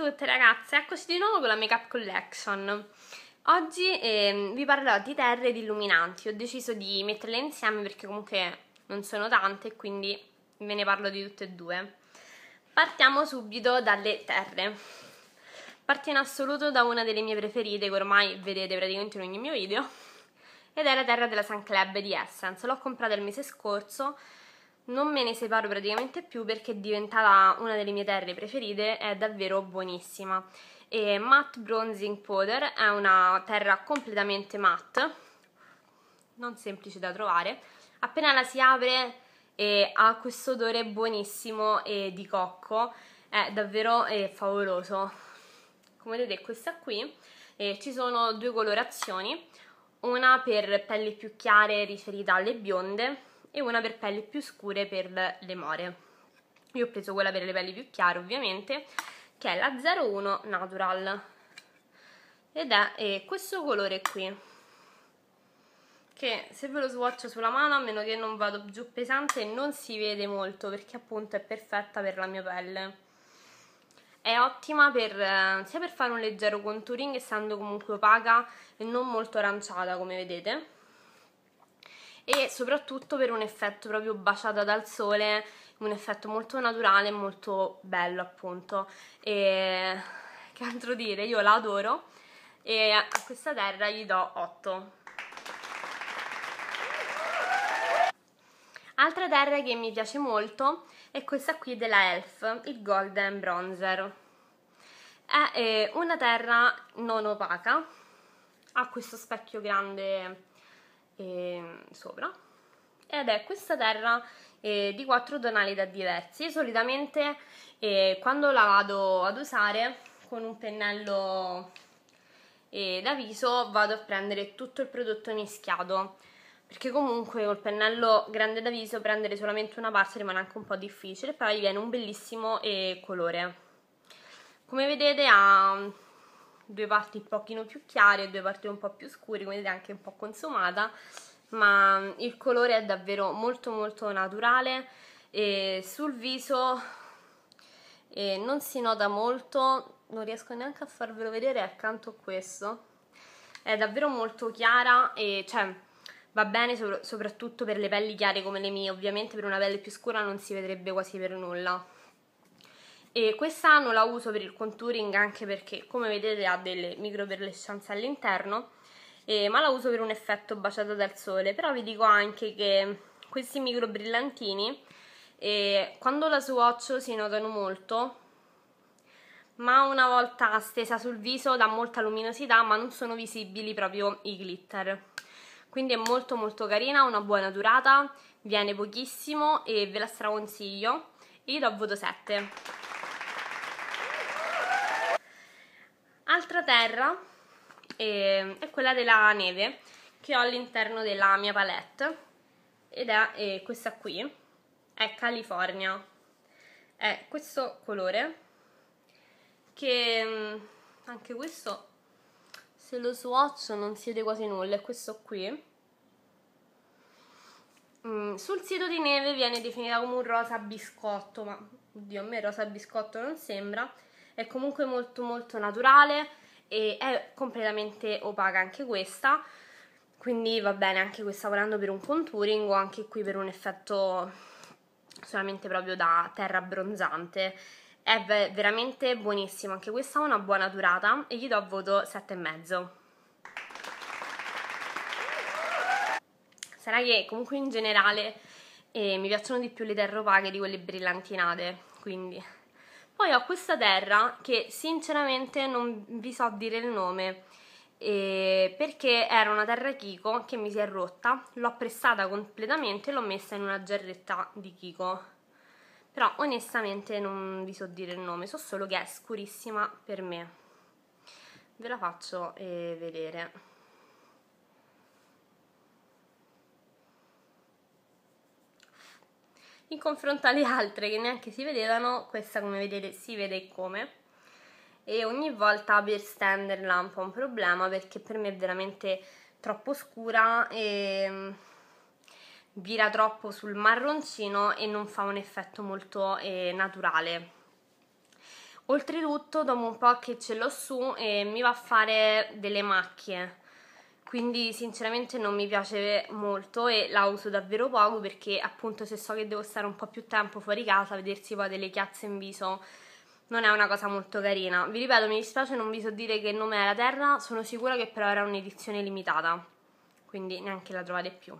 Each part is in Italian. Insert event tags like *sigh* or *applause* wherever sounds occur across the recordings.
a tutte ragazze, eccoci di nuovo con la Makeup Collection Oggi eh, vi parlerò di terre e di illuminanti Ho deciso di metterle insieme perché comunque non sono tante quindi ve ne parlo di tutte e due Partiamo subito dalle terre Parto in assoluto da una delle mie preferite che ormai vedete praticamente in ogni mio video Ed è la terra della Sun Club di Essence L'ho comprata il mese scorso non me ne separo praticamente più perché è diventata una delle mie terre preferite, è davvero buonissima. E Matte Bronzing Powder è una terra completamente matte, non semplice da trovare. Appena la si apre eh, ha questo odore buonissimo eh, di cocco, è davvero eh, favoloso. Come vedete questa qui, ci sono due colorazioni, una per pelli più chiare riferita alle bionde e una per pelli più scure per le more. Io ho preso quella per le pelli più chiare ovviamente, che è la 01 Natural. Ed è eh, questo colore qui che se ve lo swatcho sulla mano a meno che non vado giù pesante non si vede molto perché appunto è perfetta per la mia pelle è ottima per, sia per fare un leggero contouring essendo comunque opaca e non molto aranciata come vedete e soprattutto per un effetto proprio baciata dal sole, un effetto molto naturale e molto bello appunto. E *laughs* che altro dire, io la adoro e a questa terra gli do 8. Altra terra che mi piace molto è questa qui della ELF, il Golden Bronzer. È eh, una terra non opaca, ha questo specchio grande eh, sopra ed è questa terra eh, di quattro tonalità diversi. Solitamente eh, quando la vado ad usare con un pennello eh, da viso vado a prendere tutto il prodotto mischiato perché comunque col pennello grande da viso prendere solamente una parte rimane anche un po' difficile, però gli viene un bellissimo eh, colore. Come vedete ha due parti un pochino più chiare e due parti un po' più scure, quindi anche un po' consumata, ma mm, il colore è davvero molto molto naturale e sul viso e non si nota molto, non riesco neanche a farvelo vedere accanto a questo. È davvero molto chiara e cioè va bene so soprattutto per le pelli chiare come le mie, ovviamente per una pelle più scura non si vedrebbe quasi per nulla e quest'anno la uso per il contouring anche perché come vedete ha delle microperlescenze all'interno eh, ma la uso per un effetto baciato dal sole però vi dico anche che questi micro brillantini eh, quando la swatch si notano molto ma una volta stesa sul viso dà molta luminosità ma non sono visibili proprio i glitter quindi è molto molto carina, ha una buona durata, viene pochissimo e ve la straconsiglio io do voto 7 Altra terra eh, è quella della neve che ho all'interno della mia palette ed è eh, questa qui, è California, è questo colore che mm, anche questo se lo swatch non si quasi nulla, è questo qui. Mm, sul sito di neve viene definita come un rosa biscotto, ma oddio a me rosa biscotto non sembra, è comunque molto molto naturale e è completamente opaca anche questa quindi va bene anche questa volendo per un contouring o anche qui per un effetto solamente proprio da terra abbronzante è veramente buonissimo anche questa ha una buona durata e gli do voto 7,5 sarà che comunque in generale eh, mi piacciono di più le terre opache di quelle brillantinate quindi poi ho questa terra che sinceramente non vi so dire il nome, eh, perché era una terra Kiko che mi si è rotta, l'ho pressata completamente e l'ho messa in una gerretta di Kiko. Però onestamente non vi so dire il nome, so solo che è scurissima per me. Ve la faccio eh, vedere. in confronto alle altre che neanche si vedevano, questa come vedete si vede come e ogni volta per stenderla un po' un problema perché per me è veramente troppo scura e mm, vira troppo sul marroncino e non fa un effetto molto eh, naturale oltretutto dopo un po' che ce l'ho su eh, mi va a fare delle macchie quindi sinceramente non mi piace molto e la uso davvero poco perché appunto se so che devo stare un po' più tempo fuori casa, vedersi poi delle chiazze in viso non è una cosa molto carina. Vi ripeto, mi dispiace non vi so dire che il nome è la Terra, sono sicura che però era un'edizione limitata, quindi neanche la trovate più.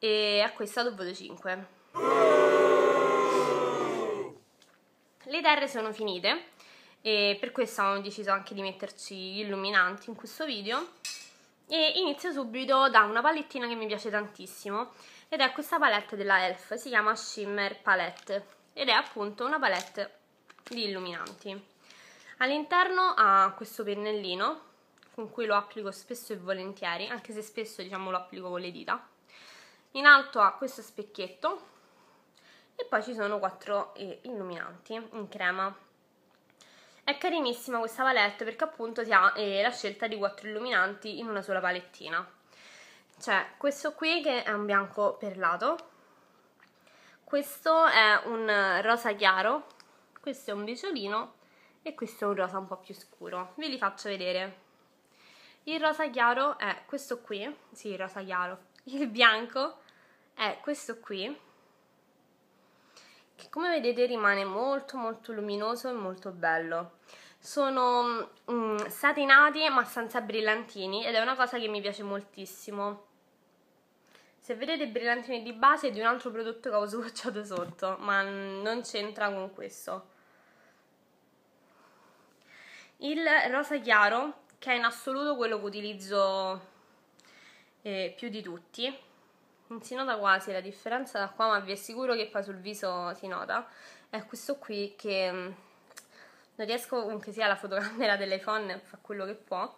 E a questa do voto 5. Le terre sono finite e per questo avevamo deciso anche di metterci gli illuminanti in questo video e inizio subito da una palettina che mi piace tantissimo ed è questa palette della ELF, si chiama Shimmer Palette ed è appunto una palette di illuminanti. All'interno ha questo pennellino con cui lo applico spesso e volentieri, anche se spesso diciamo lo applico con le dita. In alto ha questo specchietto e poi ci sono quattro eh, illuminanti in crema è carinissima questa palette perché appunto si ha eh, la scelta di quattro illuminanti in una sola palettina. C'è cioè, questo qui che è un bianco perlato, questo è un rosa chiaro, questo è un biciolino e questo è un rosa un po' più scuro. Ve li faccio vedere. Il rosa chiaro è questo qui, sì il rosa chiaro, il bianco è questo qui che come vedete rimane molto molto luminoso e molto bello sono mm, satinati ma senza brillantini ed è una cosa che mi piace moltissimo se vedete i brillantini di base è di un altro prodotto che ho swatchato *laughs* sotto ma non c'entra con questo il rosa chiaro che è in assoluto quello che utilizzo eh, più di tutti non mm, si nota quasi la differenza da qua, ma vi assicuro che poi sul viso si nota, è questo qui che mm, non riesco, comunque sia la fotocamera dell'iPhone, fa quello che può,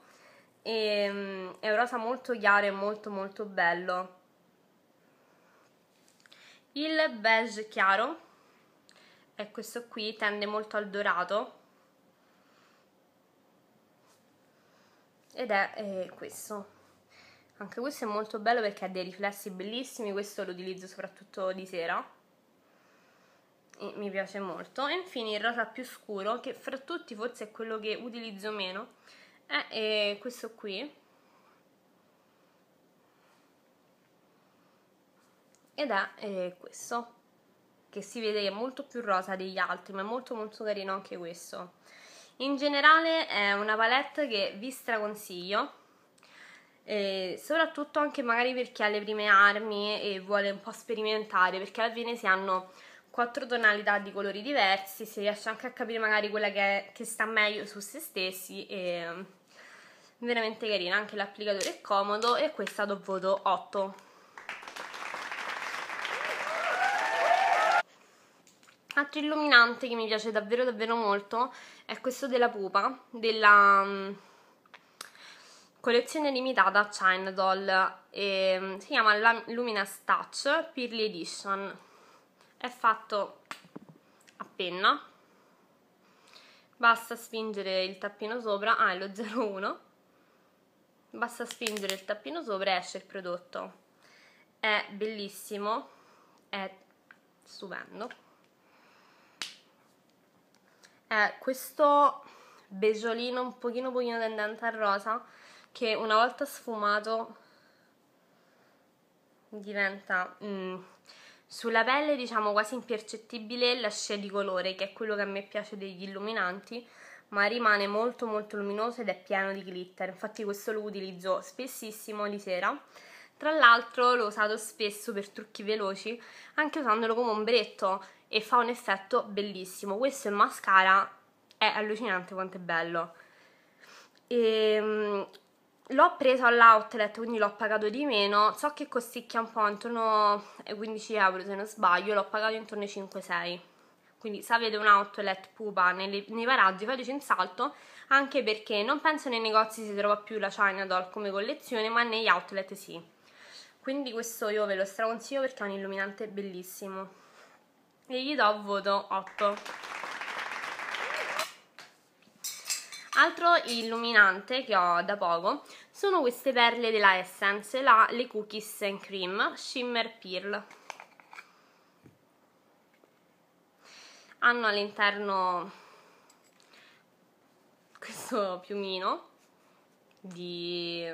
e, mm, è un rosa molto chiaro e molto molto bello. Il beige chiaro è questo qui, tende molto al dorato ed è eh, questo. Anche questo è molto bello perché ha dei riflessi bellissimi, questo lo utilizzo soprattutto di sera. E mi piace molto. E infine il rosa più scuro, che fra tutti forse è quello che utilizzo meno, è eh, questo qui. Ed è eh, questo, che si vede che è molto più rosa degli altri, ma è molto molto carino anche questo. In generale è una palette che vi straconsiglio eh, soprattutto anche magari per chi ha le prime armi e vuole un po' sperimentare, perché alla fine si hanno quattro tonalità di colori diversi, si riesce anche a capire magari quella che, è, che sta meglio su se stessi e mm, veramente carina, anche l'applicatore è comodo e questa do voto 8. Altro illuminante che mi piace davvero davvero molto è questo della pupa, della mm, collezione limitata China Doll, e, mm, si chiama Luminous Touch Pearly Edition, è fatto a penna, basta spingere il tappino sopra, ah è lo 01, basta spingere il tappino sopra e esce il prodotto, è bellissimo, è stupendo. È questo beggiolino un pochino pochino tendente al rosa che una volta sfumato diventa mm, sulla pelle diciamo quasi impercettibile la scia di colore che è quello che a me piace degli illuminanti ma rimane molto molto luminoso ed è pieno di glitter infatti questo lo utilizzo spessissimo di sera tra l'altro l'ho usato spesso per trucchi veloci anche usandolo come ombretto e fa un effetto bellissimo questo in mascara è allucinante quanto è bello e ehm, l'ho preso all'outlet quindi l'ho pagato di meno so che costicchia un po' intorno ai eh, 15 euro se non sbaglio l'ho pagato intorno ai 5-6 quindi se avete un outlet pupa nei, nei paraggi fateci un salto anche perché non penso nei negozi si trova più la China Doll come collezione ma negli outlet sì quindi questo io ve lo straconsiglio perché è un illuminante bellissimo e gli do voto 8 Altro illuminante che ho da poco sono queste perle della Essence, la, le Cookies and Cream Shimmer Pearl. Hanno all'interno questo piumino di...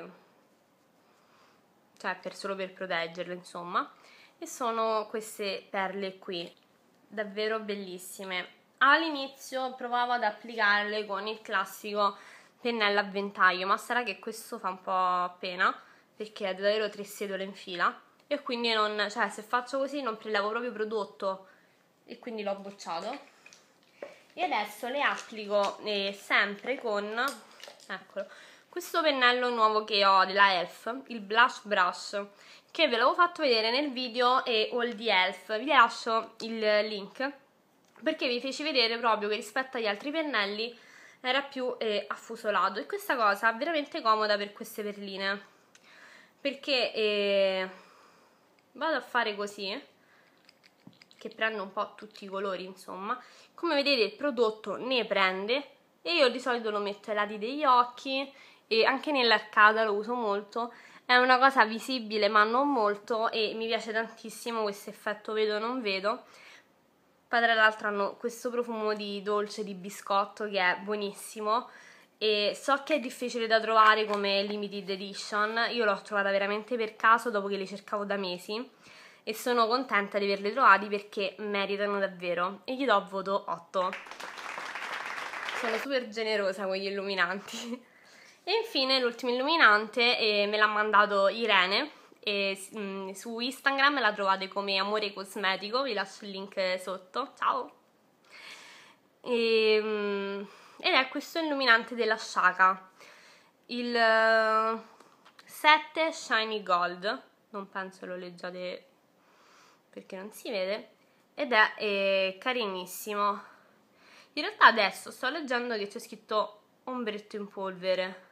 cioè per, solo per proteggerlo insomma e sono queste perle qui davvero bellissime all'inizio provavo ad applicarle con il classico pennello a ventaglio ma sarà che questo fa un po' pena perché è davvero tre sedole in fila e quindi non, cioè se faccio così non prelevo proprio prodotto e quindi l'ho bocciato e adesso le applico eh, sempre con eccolo, questo pennello nuovo che ho della ELF il Blush Brush che ve l'avevo fatto vedere nel video e All di ELF vi lascio il link perché vi feci vedere proprio che rispetto agli altri pennelli era più eh, affusolato e questa cosa è veramente comoda per queste perline perché eh, vado a fare così che prende un po' tutti i colori insomma come vedete il prodotto ne prende e io di solito lo metto ai lati degli occhi e anche nell'arcata lo uso molto è una cosa visibile ma non molto e mi piace tantissimo questo effetto vedo non vedo padre e l'altro hanno questo profumo di dolce, di biscotto che è buonissimo e so che è difficile da trovare come limited edition, io l'ho trovata veramente per caso dopo che le cercavo da mesi e sono contenta di averle trovati perché meritano davvero e gli do voto 8. Sono super generosa con gli illuminanti. E infine l'ultimo illuminante eh, me l'ha mandato Irene e mh, mm, su Instagram la trovate come Amore Cosmetico, vi lascio il link sotto, ciao! E, ehm, mh, ed è questo illuminante della Shaka, il uh, eh, 7 Shiny Gold, non penso lo leggiate perché non si vede, ed è eh, carinissimo. In realtà adesso sto leggendo che c'è scritto ombretto in polvere,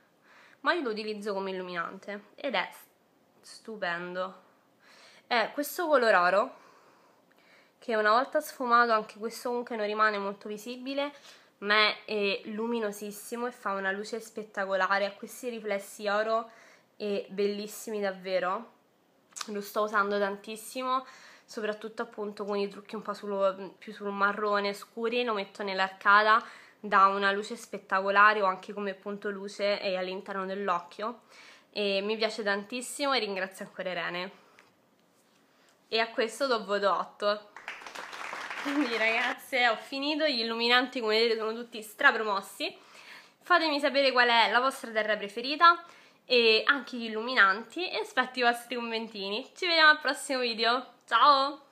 ma io lo utilizzo come illuminante ed è stupendo è eh, questo color oro che una volta sfumato anche questo comunque non rimane molto visibile ma è luminosissimo e fa una luce spettacolare ha questi riflessi oro e bellissimi davvero lo sto usando tantissimo soprattutto appunto con i trucchi un po' sullo, più sul marrone scuri lo metto nell'arcata dà una luce spettacolare o anche come punto luce all'interno dell'occhio e mi piace tantissimo e ringrazio ancora Irene. E a questo do voto 8. Quindi ragazze ho finito, gli illuminanti come vedete sono tutti strapromossi. Fatemi sapere qual è la vostra terra preferita e anche gli illuminanti e aspetto i vostri commentini. Ci vediamo al prossimo video, ciao!